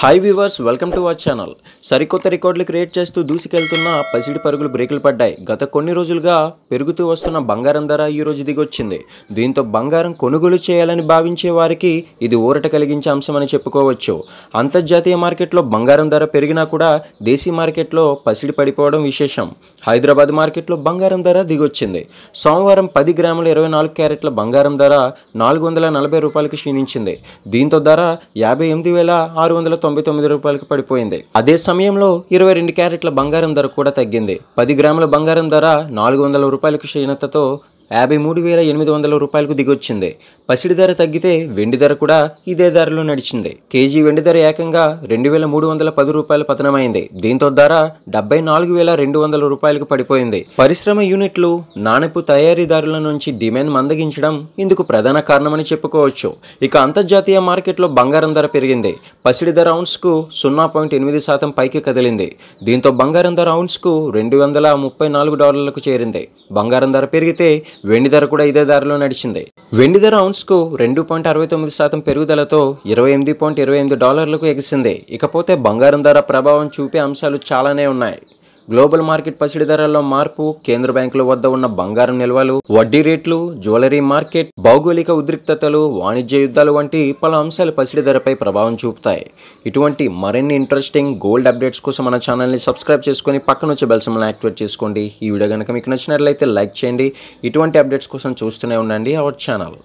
hi viewers welcome to our channel సరికొత్త రికార్డులు create చేస్తూ దూసుకెళ్తున్న పసిడి పరుగులు బ్రేకులు పడ్డాయి గత కొన్ని రోజులుగా పెరుగుతూ వస్తున్న బంగారం ధర ఈరోజు దిగొచ్చింది దీంతో బంగారం కొనుగోలు చేయాలని భావించే వారికి ఇది ఊరట కలిగించే అంశమని చెప్పుకోవచ్చు అంతర్జాతీయ మార్కెట్లో బంగారం ధర పెరిగినా కూడా దేశీ మార్కెట్లో పసిడి పడిపోవడం విశేషం హైదరాబాద్ మార్కెట్లో బంగారం ధర దిగొచ్చింది సోమవారం పది గ్రాముల ఇరవై నాలుగు క్యారెట్ల బంగారం ధర నాలుగు వందల నలభై రూపాయలకు క్షీణించింది దీంతో ధర యాభై ఎనిమిది వేల ఆరు వందల తొంభై తొమ్మిది పడిపోయింది అదే సమయంలో ఇరవై రెండు క్యారెట్ల బంగారం ధర కూడా తగ్గింది పది గ్రాముల బంగారం ధర నాలుగు వందల రూపాయలకు క్షీణతతో యాభై మూడు వేల ఎనిమిది వందల రూపాయలకు దిగొచ్చింది పసిడి ధర తగ్గితే వెండి ధర కూడా ఇదే ధరలో నడిచింది కేజీ వెండి ధర ఏకంగా రెండు వేల మూడు వందల పది రూపాయలు పతనమైంది దీంతో ధర డెబ్బై నాలుగు వేల రెండు వందల రూపాయలకు పడిపోయింది పరిశ్రమ యూనిట్లు నాణెపు తయారీదారుల నుంచి డిమాండ్ మందగించడం ఇందుకు ప్రధాన కారణమని చెప్పుకోవచ్చు ఇక అంతర్జాతీయ మార్కెట్లో బంగారం ధర పెరిగింది పసిడి ధర ఔన్స్కు సున్నా పాయింట్ ఎనిమిది శాతం పైకి కదిలింది దీంతో బంగారం ధర ఔన్స్కు రెండు వందల ముప్పై నాలుగు డాలర్లకు చేరింది బంగారం ధర పెరిగితే వెండి ధర కూడా ఇదే దారిలో నడిచింది వెండి ధర ఔన్స్కు రెండు పాయింట్ అరవై తొమ్మిది శాతం పెరుగుదలతో ఇరవై ఎనిమిది పాయింట్ ఇరవై ఎనిమిది డాలర్లకు ఎగిసింది ఇకపోతే బంగారం ధర ప్రభావం చూపే అంశాలు చాలానే ఉన్నాయి గ్లోబల్ మార్కెట్ పసిడి ధరల్లో మార్పు కేంద్ర బ్యాంకుల వద్ద ఉన్న బంగారం నిల్వలు వడ్డీ రేట్లు జ్యువెలరీ మార్కెట్ భౌగోళిక ఉద్రిక్తతలు వాణిజ్య యుద్ధాలు వంటి పలు అంశాలు పసిడి ధరపై ప్రభావం చూపుతాయి ఇటువంటి మరిన్ని ఇంట్రెస్టింగ్ గోల్డ్ అప్డేట్స్ కోసం మన ఛానల్ని సబ్స్క్రైబ్ చేసుకుని పక్కన వచ్చే బెల్ యాక్టివేట్ చేసుకోండి ఈ వీడియో కనుక మీకు నచ్చినట్లయితే లైక్ చేయండి ఇటువంటి అప్డేట్స్ కోసం చూస్తూనే ఉండండి అవర్ ఛానల్